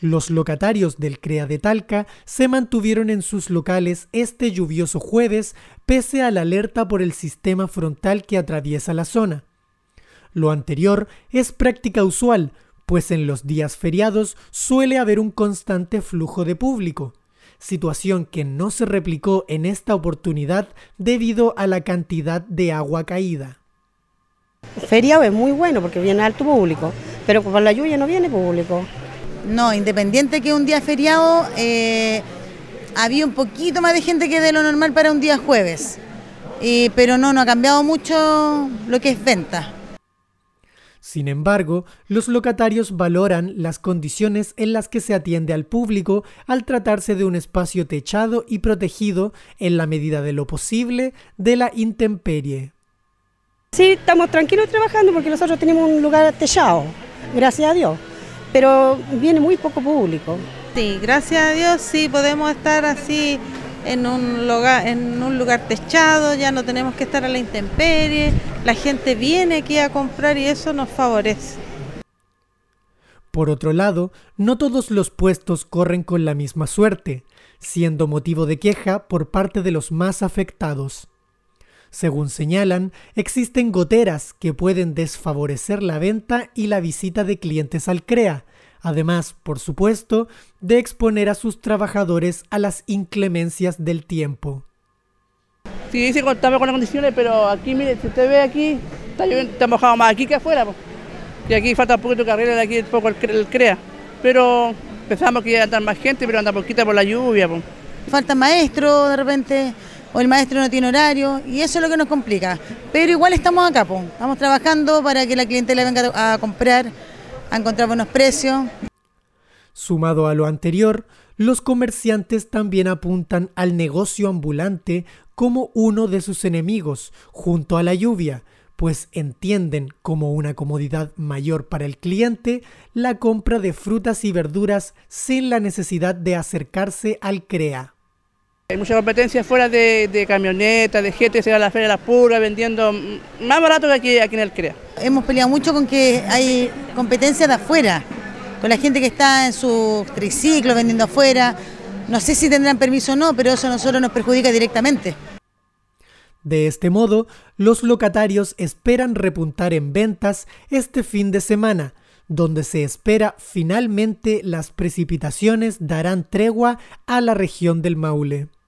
Los locatarios del CREA de Talca se mantuvieron en sus locales este lluvioso jueves pese a la alerta por el sistema frontal que atraviesa la zona. Lo anterior es práctica usual, pues en los días feriados suele haber un constante flujo de público, situación que no se replicó en esta oportunidad debido a la cantidad de agua caída. Feriado es muy bueno porque viene alto público, pero con la lluvia no viene público. No, independiente que un día feriado, eh, había un poquito más de gente que de lo normal para un día jueves. pero no, no ha cambiado mucho lo que es venta. Sin embargo, los locatarios valoran las condiciones en las que se atiende al público al tratarse de un espacio techado y protegido en la medida de lo posible de la intemperie. Sí, estamos tranquilos trabajando porque nosotros tenemos un lugar techado, gracias a Dios pero viene muy poco público. Sí, gracias a Dios sí podemos estar así en un lugar, en un lugar techado, ya no tenemos que estar a la intemperie, la gente viene aquí a comprar y eso nos favorece. Por otro lado, no todos los puestos corren con la misma suerte, siendo motivo de queja por parte de los más afectados. Según señalan, existen goteras que pueden desfavorecer la venta y la visita de clientes al CREA, además, por supuesto, de exponer a sus trabajadores a las inclemencias del tiempo. Sí, dice estamos con las condiciones, pero aquí, mire, si usted ve aquí, está, mojado más aquí que afuera. Y aquí falta un poquito de carrera, aquí un poco el, CREA. Pero pensamos que iba a andar más gente, pero anda poquita por la lluvia. Falta maestro de repente, o el maestro no tiene horario y eso es lo que nos complica. Pero igual estamos acá, vamos estamos trabajando para que la clientela venga a comprar, a encontrar buenos precios. Sumado a lo anterior, los comerciantes también apuntan al negocio ambulante como uno de sus enemigos, junto a la lluvia, pues entienden como una comodidad mayor para el cliente la compra de frutas y verduras sin la necesidad de acercarse al CREA. Hay mucha competencia fuera de, camioneta, camionetas, de gente que se va a la Feria de las puras, vendiendo más barato que aquí, aquí en el CREA. Hemos peleado mucho con que hay competencia de afuera, con la gente que está en sus triciclos vendiendo afuera. No sé si tendrán permiso o no, pero eso a nosotros nos perjudica directamente. De este modo, los locatarios esperan repuntar en ventas este fin de semana, donde se espera finalmente las precipitaciones darán tregua a la región del Maule.